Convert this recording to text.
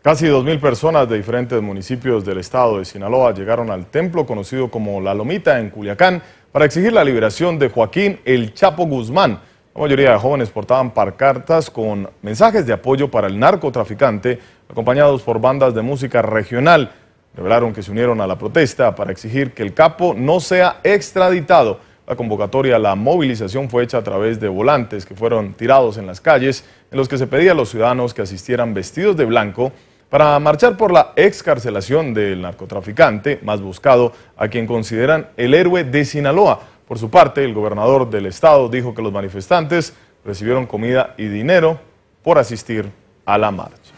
Casi 2.000 personas de diferentes municipios del estado de Sinaloa llegaron al templo conocido como La Lomita en Culiacán para exigir la liberación de Joaquín El Chapo Guzmán. La mayoría de jóvenes portaban parcartas con mensajes de apoyo para el narcotraficante, acompañados por bandas de música regional. Revelaron que se unieron a la protesta para exigir que el capo no sea extraditado. La convocatoria a la movilización fue hecha a través de volantes que fueron tirados en las calles, en los que se pedía a los ciudadanos que asistieran vestidos de blanco para marchar por la excarcelación del narcotraficante más buscado, a quien consideran el héroe de Sinaloa. Por su parte, el gobernador del estado dijo que los manifestantes recibieron comida y dinero por asistir a la marcha.